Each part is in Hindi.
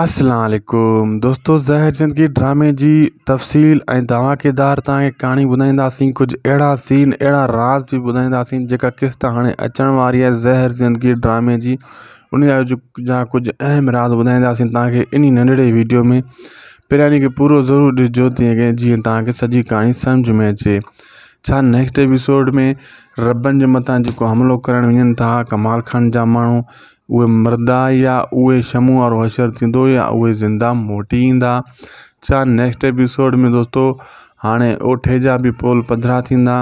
असलकुम दोस्तों जहर सिंध की ड्रामे जी तफ़सील ए धमाकेदार तव्हांखे कहाणी ॿुधाईंदासीं कुझु अहिड़ा सीन अड़ा राज़ भी ॿुधाईंदासीं जेका किस्त हाँ अचण वारी आहे ज़हर ज़िंदगी ड्रामे की उन कुछ अहम राज़ ॿुधाईंदासीं तव्हांखे नंढड़े वीडियो में पहिरियां ॾींहुं पूरो ज़रूरु ॾिसजो तीअं जीअं तव्हांखे सॼी कहाणी सम्झ में अचे छा नेक्स्ट एपिसोड में रबन के मत हमलो हमिलो कमाल खान जहाँ माण्हू उहे मरदा या उहे शम्हूं वारो हशर थींदो या उहे ज़िंदा मोटी ईंदा छा नेक्स्ट एपिसोड में दोस्तो हाणे ओठे जा बि पोल पधरा थींदा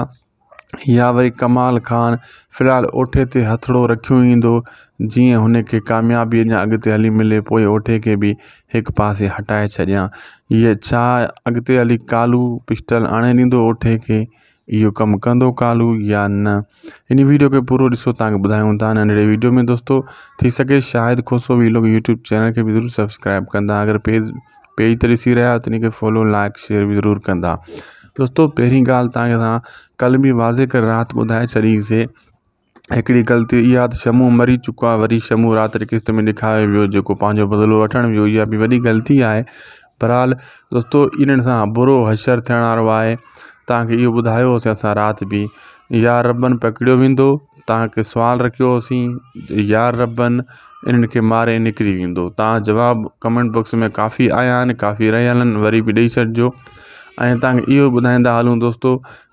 या वरी कमाल ख़ान फ़िलहालु ओठे ते हथड़ो रखियो ईंदो जीअं हुन खे कामयाबीअ अञा अॻिते हली मिले पोइ ओठे खे बि हिकु पासे हटाए छॾियां हीअ छा अॻिते हली कालू पिस्टल आणे ॾींदो ओठे खे यो कम कंदो कालू या न इन वीडियो के पूरो ॾिसो तव्हांखे ॿुधायूं था नंढड़े वीडियो में दोस्तों थी सघे शायदि खोसो लोग यूट्यूब चैनल के भी जरूर सब्सक्राइब कंदा अगर पेज पेज त ॾिसी रहिया आहियो फॉलो लाइक शेयर भी जरूर कंदा दोस्तों पहिरीं गाल कल भी वाज़े कर रात बुधा छी से एक ग़लती इहा शमू मरी चुको वरी शमू राति किस्त में ॾेखारियो वो जो पंहिंजो बदलो वठणु वो या भी वही ग़लती है बहरहाल दोस्तों इन बुरो हशर थे वारो तव्हांखे इहो ॿुधायो हुओसीं असां राति बि रबन पकिड़ियो वेंदो तव्हांखे सुवाल रखियो यार रबन इन्हनि खे मारे निकिरी वेंदो तव्हां जवाबु कमेंट बॉक्स में काफ़ी आया आहिनि काफ़ी रहिया आहिनि वरी बि ॾेई छॾिजो ऐं तव्हांखे इहो ॿुधाईंदा हलूं दोस्तो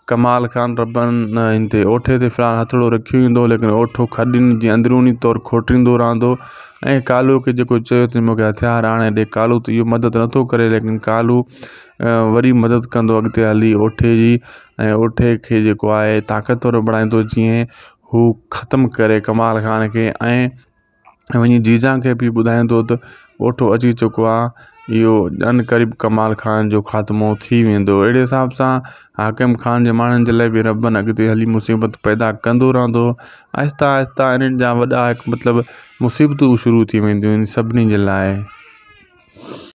कमाल ख़ान रॿनि न हिन ते ओठे ते फ़िलहालु हथड़ो रखियो ईंदो लेकिन ओठो खॾीनि जीअं अंदरूनी तौरु खोटींदो रहंदो ऐं कालू खे जेको चयो अथई मूंखे हथियार आणे ॾे कालू त इहो मदद नथो करे लेकिन कालू वरी मदद कंदो अॻिते हली ओठे जी ऐं ओठे खे जेको आहे ताक़तवर बणाईंदो जीअं हू ख़तमु करे कमाल ख़ान खे ऐं वञी जीजा खे बि ॿुधाईंदो त ओठो अची चुको आहे इहो अन क़रीब कमाल ख़ान जो ख़ात्मो थी वेंदो अहिड़े हिसाब सां हाकिम ख़ान जे माण्हुनि जे लाइ बि रबनि अॻिते हली मुसीबत पैदा कंदो रहंदो आहिस्ता आहिस्ता इन्हनि जा वॾा हिकु मतिलबु मुसीबतूं शुरू थी वेंदियूं इन सभिनी जे लाइ